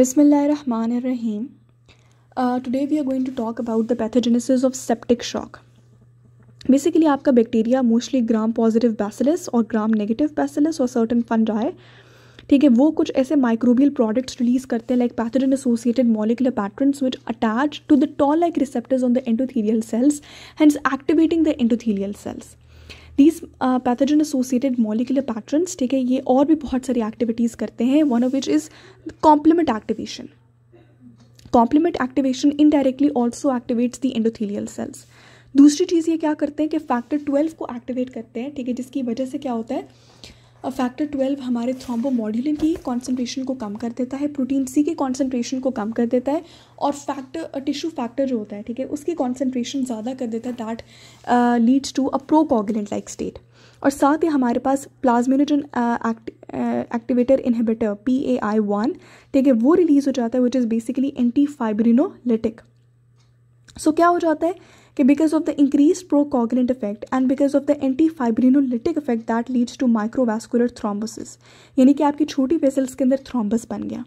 Bismillahirrahmanirrahim. Uh, today we are going to talk about the pathogenesis of septic shock. Basically, आपका bacteria mostly gram positive bacillus और gram negative bacillus और certain fungi ठीक है वो कुछ ऐसे microbial products release करते हैं like pathogen associated molecular patterns which attach to the toll like receptors on the endothelial cells hence activating the endothelial cells these pathogen associated molecular patterns ठीक है ये और भी बहुत सारी एक्टिविटीज़ करते हैं one of which is complement activation complement activation indirectly also activates the endothelial cells दूसरी चीज़ ये क्या करते हैं कि फैक्टर ट्वेल्व को एक्टिवेट करते हैं ठीक है जिसकी वजह से क्या होता है और फैक्टर ट्वेल्व हमारे थ्रोम्बोमोड्यूलिन की कॉन्सेंट्रेशन को कम कर देता है प्रोटीन सी के कॉन्सेंट्रेशन को कम कर देता है और फैक्टर टिश्यू फैक्टर जो होता है ठीक है उसकी कॉन्सेंट्रेशन ज़्यादा कर देता है that leads to a procoagulant like state और साथ ही हमारे पास plasminogen activator inhibitor P A I one ठीक है वो रिलीज हो जाता है which is basically anti fibrinolytic so क्या हो जाता है कि because of the increase procoagulant effect and because of the anti fibrinolytic effect that leads to microvascular thrombosis यानी कि आपकी छोटी वेसल्स के अंदर थ्रोम्बस बन गया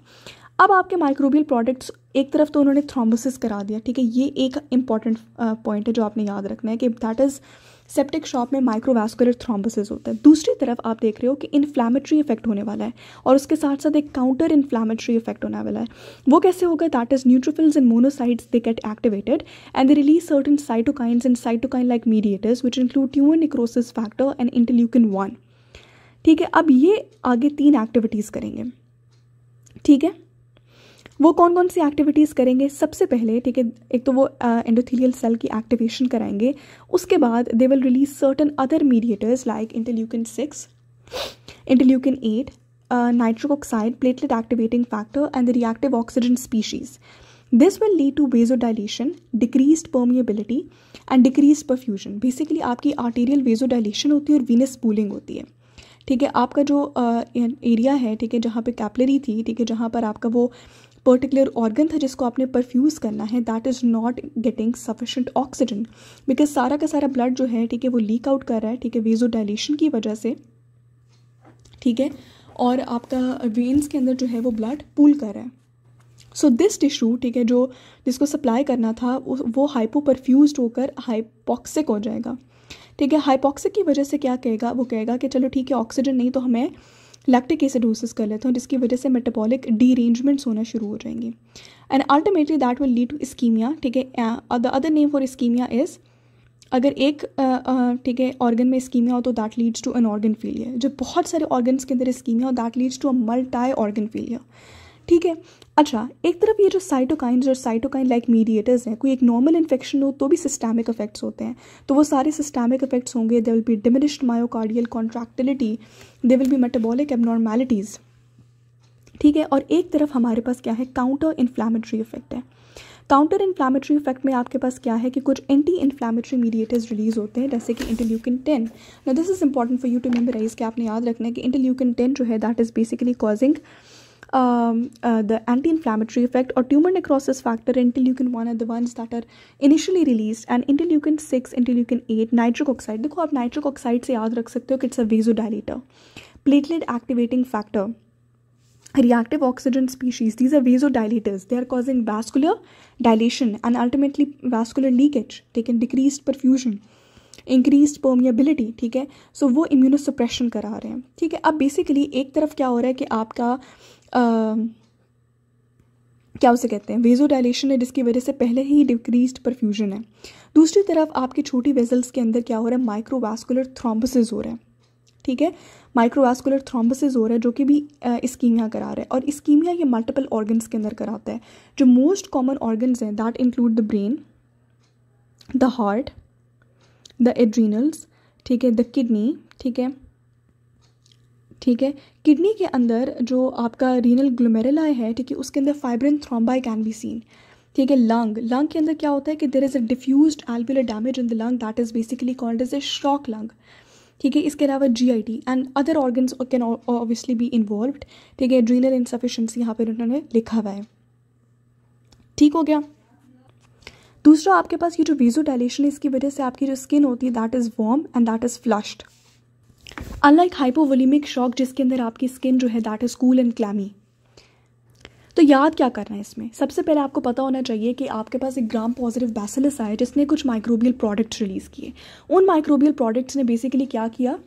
अब आपके माइक्रोबियल प्रोडक्ट्स एक तरफ तो उन्होंने थ्रोम्बोसिस करा दिया ठीक है ये एक इंपॉर्टेंट पॉइंट uh, है जो आपने याद रखना है कि दैट इज़ सेप्टिक शॉप में माइक्रोवास्कुलर थ्रोम्बोसिस होता है दूसरी तरफ आप देख रहे हो कि इन्फ्लामेटरी इफेक्ट होने वाला है और उसके साथ साथ एक काउंटर इन्फ्लामेटरी इफेक्ट होने वाला है वो कैसे होगा that is neutrophils and monocytes they get activated and they release certain cytokines and cytokine like mediators which include tumour necrosis factor and interleukin one ठीक है अब ये आगे तीन एक्टिविटीज़ करेंगे ठीक है वो कौन कौन सी एक्टिविटीज़ करेंगे सबसे पहले ठीक है एक तो वो एंडोथीलियल uh, सेल की एक्टिवेशन कराएंगे उसके बाद they will release certain other mediators like interleukin six interleukin eight nitric oxide platelet activating factor and the reactive oxygen species this will lead to vasodilation decrease permeability and decrease perfusion basically आपकी arterial dilation होती है और Venus pooling होती है ठीक है आपका जो एरिया है ठीक है जहाँ पे कैपलरी थी ठीक है जहाँ पर आपका वो पर्टिकुलर ऑर्गन था जिसको आपने परफ्यूज़ करना है that is not getting sufficient oxygen because सारा का सारा ब्लड जो है ठीक है वो लीक आउट कर रहा है ठीक है वेजो डायलेशन की वजह से ठीक है और आपका वेन्स के अंदर जो है वो ब्लड पूल कर रहा है सो दिस टिश्यू ठीक है जो जिसको सप्लाई करना था वो हाइपो परफ्यूज होकर हाइपॉक्सिक हो जाएगा ठीक है हाइपॉक्सिक की वजह से क्या कहेगा वो कहेगा कि चलो ठीक है ऑक्सीजन नहीं तो हमें लैक्टिक एसिडोसिस कर लेते हैं जिसकी वजह से मेटाबॉलिक डीरेंजमेंट्स होना शुरू हो जाएंगे and ultimately that will lead to ischaemia ठीक है the other name for ischaemia is अगर एक uh, uh, ठीक है ऑर्गन में स्कीमिया हो तो that leads to an organ failure जो बहुत सारे ऑर्गन्स के अंदर स्कीमिया हो that leads to a multi organ failure ठीक है अच्छा एक तरफ ये जो साइटोकाइंस और साइटोकाइन लाइक मीडिएटर्स हैं कोई एक नॉर्मल इन्फेक्शन हो तो भी सिस्टेमिक इफेक्ट्स होते हैं तो वो सारे सिस्टेमिक इफेक्ट्स होंगे they will be diminished myocardial contractility they will be metabolic abnormalities ठीक है और एक तरफ हमारे पास क्या है काउंटर इन्फ्लामेटरी इफेक्ट है काउंटर इन्फ्लामेटरी इफेक्ट में आपके पास क्या है कि कुछ एंटी इन्फ्लामेटरी मीडिएटर्स रिलीज होते हैं जैसे कि interleukin ten this is important for you to memorise कि आपने याद रखना है कि इंटेल्यूकिन टेन जो है that is basically causing um, uh, the anti-inflammatory effect or tumor necrosis factor interleukin 1 are the ones that are initially released and interleukin 6 interleukin 8 nitric oxide देखो आप nitric oxide से it's a vasodilator platelet activating factor reactive oxygen species these are vasodilators they are causing vascular dilation and ultimately vascular leakage they can decrease perfusion increase permeability ठीक है सो so, वो immunosuppression करा रहे हैं ठीक है अब बेसिकली एक तरफ क्या हो रहा है कि आपका क्या उसे कहते हैं वेजो डायलेशन है जिसकी वजह से पहले ही डिक्रीज परफ्यूजन है दूसरी तरफ आपकी छोटी वेजल्स के अंदर क्या हो रहा है माइक्रोवास्कुलर थ्रोम्बसिस हो रहा है ठीक है माइक्रोवास्कुलर थ्रोम्बसिस हो रहा है जो कि भी इस्कीमिया करा रहा है और इस्कीमिया ये मल्टीपल ऑर्गन्स के अंदर कराता है जो मोस्ट कॉमन ऑर्गन्स हैं that include the brain the heart the adrenals ठीक है द किडनी ठीक है ठीक है किडनी के अंदर जो आपका रीनल ग्लोमेरुलाई है ठीक है उसके अंदर fibrin thrombi can be seen ठीक है लंग लंग के अंदर क्या होता है कि देर इज़ अ डिफ्यूज एल्बुलर damage in the lung that is basically called is a shock lung ठीक है इसके अलावा G I T and other organs can obviously be involve ठीक है ड्रीनल इनसफिशेंसी यहाँ पर उन्होंने लिखा हुआ है ठीक हो गया दूसरा आपके पास ये जो वीजो डायलेशन है इसकी वजह से आपकी जो स्किन होती है that is warm and that is flushed unlike hypovolaemic shock जिसके अंदर आपकी स्किन जो है that is cool and clammy तो याद क्या करना है इसमें सबसे पहले आपको पता होना चाहिए कि आपके पास एक ग्राम पॉजिटिव बैसिलस आया जिसने कुछ माइक्रोबियल प्रोडक्ट्स रिलीज़ किए उन माइक्रोबियल प्रोडक्ट्स ने बेसिकली क्या किया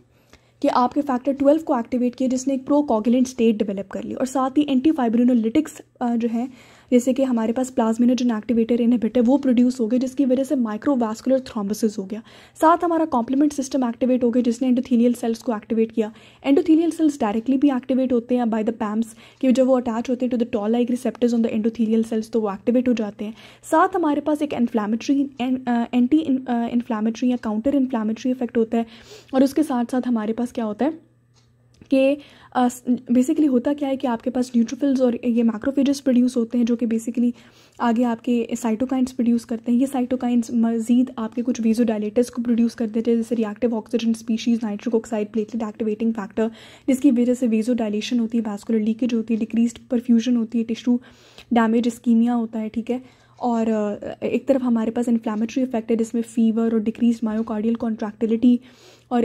कि आपके फैक्टर ट्वेल्व को एक्टिवेट किया जिसने एक प्रो कॉगुलेंट स्टेट डेवलप कर ली और साथ ही एंटी फाइब्रिनोलिटिक्स जो है जैसे कि हमारे पास प्लाज्मिनोजन एक्टिवेटर इनहिबिटर वो प्रोड्यूस हो गए जिसकी वजह से माइक्रोवास्कुलर थ्रोम्बोसिस हो गया साथ हमारा कॉम्प्लीमेंट सिस्टम एक्टिवेट हो गया जिसने एंडोथीलियल सेल्स को एक्टिवेट किया एंडोथीलियल सेल्स डायरेक्टली भी एक्टिवेट होते हैं बाय द पैम्स कि जब वो अटैच होते हैं to the toll like receptors on the endothelial cells तो वो एक्टिवेट हो जाते हैं साथ हमारे पास एक इन्फ्लामेटरी एंटी इन्फ्लामेट्री या काउंटर इन्फ्लामेटरी इफेक्ट होता है और उसके साथ साथ हमारे पास क्या होता है कि बेसिकली होता क्या है कि आपके पास न्यूट्रोफिल्स और ये मैक्रोफेजेस प्रोड्यूस होते हैं जो कि बेसिकली आगे आपके साइटोकाइंस प्रोड्यूस करते हैं ये साइटोकाइंस मजीद आपके कुछ वीजो को प्रोड्यूस कर देते हैं जैसे reactive oxygen species nitric oxide platelet activating factor जिसकी वजह से वीजो होती है बास्कुलर लीकेज होती है डिक्रीज परफ्यूजन होती है टिश्यू डैमेज स्कीमिया होता है ठीक है और एक तरफ हमारे पास इन्फ्लामेटरी इफेक्ट है जिसमें फीवर और डिक्रीज मायोकार्डियल कॉन्ट्रैक्टिलिटी और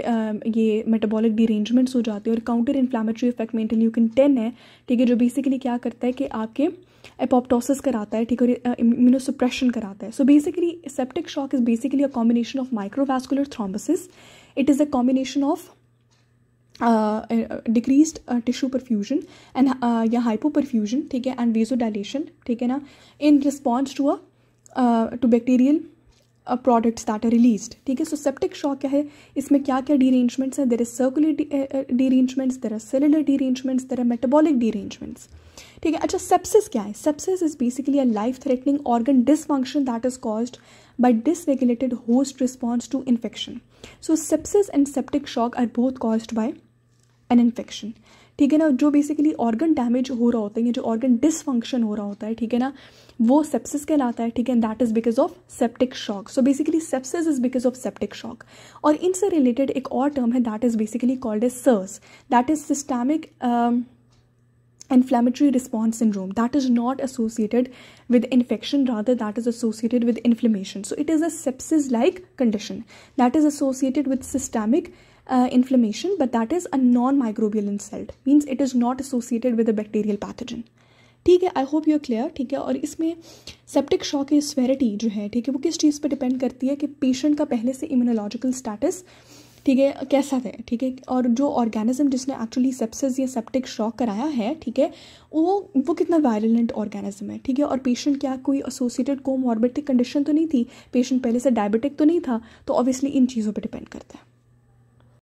ये मेटाबॉलिक डिरेंजमेंट्स हो जाते हैं और counter inflammatory effect mental you can ten है ठीक है जो बेसिकली क्या करता है कि आपके एपोप्टोसिस कराता है ठीक है और इम्यूनोसप्रेशन कराता है so basically septic shock is basically a combination of microvascular thrombosis it is a combination of decrease tissue perfusion and या हाइपो परफ्यूजन ठीक है एंड वेजो डायलेशन ठीक है ना in response to a to bacterial products that are release ठीक है सो septic shock क्या है इसमें क्या क्या डीरेंजमेंट्स हैं there is circular derangements there are cellular derangements there are metabolic derangements ठीक है अच्छा सेप्सिस क्या है sepsis is basically a life threatening organ dysfunction that is caused by dysregulated host response to infection so sepsis and septic shock are both caused by an infection ठीक है ना जो basically organ damage हो रहा होता है या जो ऑर्गन डिसफंक्शन हो रहा होता है ठीक है ना वो सेप्सिस कहलाता है ठीक है that is because of septic shock so basically sepsis is because of septic shock और इनसे रिलेटेड एक और टर्म है that is basically called as SIRS that is systemic inflammatory response syndrome that is not associated with infection rather that is associated with inflammation so it is a sepsis like condition that is associated with systemic uh, inflammation, but that is a non microbial insult, means it is not associated with a bacterial pathogen. ठीक है I hope you clear ठीक है और इसमें septic shock की severity जो है ठीक है वो किस चीज़ पे डिपेंड करती है कि पेशेंट का पहले से इम्यूनोलॉजिकल स्टेटस ठीक है कैसा है ठीक है और जो ऑर्गेनिज्म जिसने एक्चुअली सेप्सिस या सेप्टिक शॉक कराया है ठीक है वो वो कितना वायलेंट ऑर्गेनिज्म है ठीक है और पेशेंट क्या कोई एसोसिएटेड कोमॉर्बिटिक कंडीशन तो नहीं थी पेशेंट पहले से डायबिटिक तो नहीं था तो ऑब्वियसली इन चीज़ों पर डिपेंड करता है